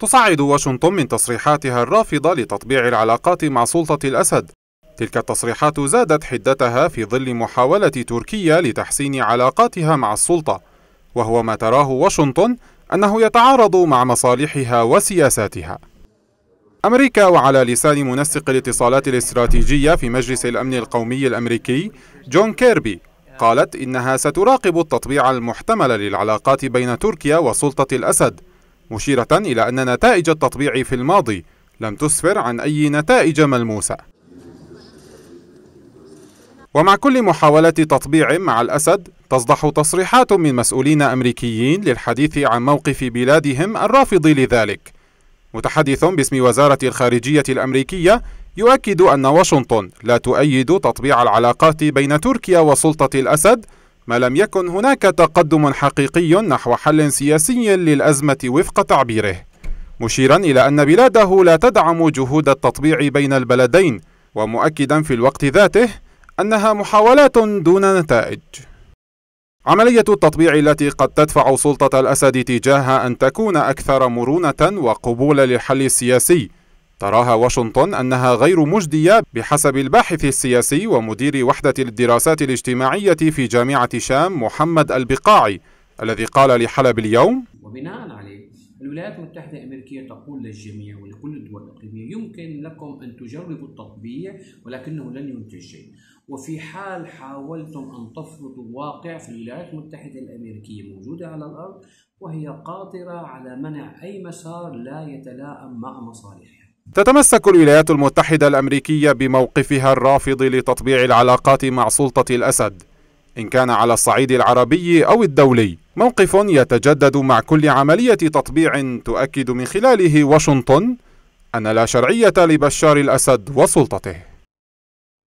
تصعد واشنطن من تصريحاتها الرافضة لتطبيع العلاقات مع سلطة الأسد تلك التصريحات زادت حدتها في ظل محاولة تركيا لتحسين علاقاتها مع السلطة وهو ما تراه واشنطن أنه يتعارض مع مصالحها وسياساتها أمريكا وعلى لسان منسق الاتصالات الاستراتيجية في مجلس الأمن القومي الأمريكي جون كيربي قالت إنها ستراقب التطبيع المحتمل للعلاقات بين تركيا وسلطة الأسد مشيرة إلى أن نتائج التطبيع في الماضي لم تسفر عن أي نتائج ملموسة ومع كل محاولة تطبيع مع الأسد تصدح تصريحات من مسؤولين أمريكيين للحديث عن موقف بلادهم الرافض لذلك متحدث باسم وزارة الخارجية الأمريكية يؤكد أن واشنطن لا تؤيد تطبيع العلاقات بين تركيا وسلطة الأسد ما لم يكن هناك تقدم حقيقي نحو حل سياسي للأزمة وفق تعبيره مشيرا إلى أن بلاده لا تدعم جهود التطبيع بين البلدين ومؤكدا في الوقت ذاته أنها محاولات دون نتائج عملية التطبيع التي قد تدفع سلطة الأسد تجاهها أن تكون أكثر مرونة وقبولا للحل السياسي تراها واشنطن أنها غير مجدية بحسب الباحث السياسي ومدير وحدة الدراسات الاجتماعية في جامعة شام محمد البقاعي الذي قال لحلب اليوم وبناء عليه الولايات المتحدة الأمريكية تقول للجميع ولكل الدول الإقليمية يمكن لكم أن تجربوا التطبيع ولكنه لن ينتج شيء وفي حال حاولتم أن تفرضوا واقع في الولايات المتحدة الأمريكية موجودة على الأرض وهي قادرة على منع أي مسار لا يتلائم مع مصالحها تتمسك الولايات المتحدة الأمريكية بموقفها الرافض لتطبيع العلاقات مع سلطة الأسد إن كان على الصعيد العربي أو الدولي موقف يتجدد مع كل عملية تطبيع تؤكد من خلاله واشنطن أن لا شرعية لبشار الأسد وسلطته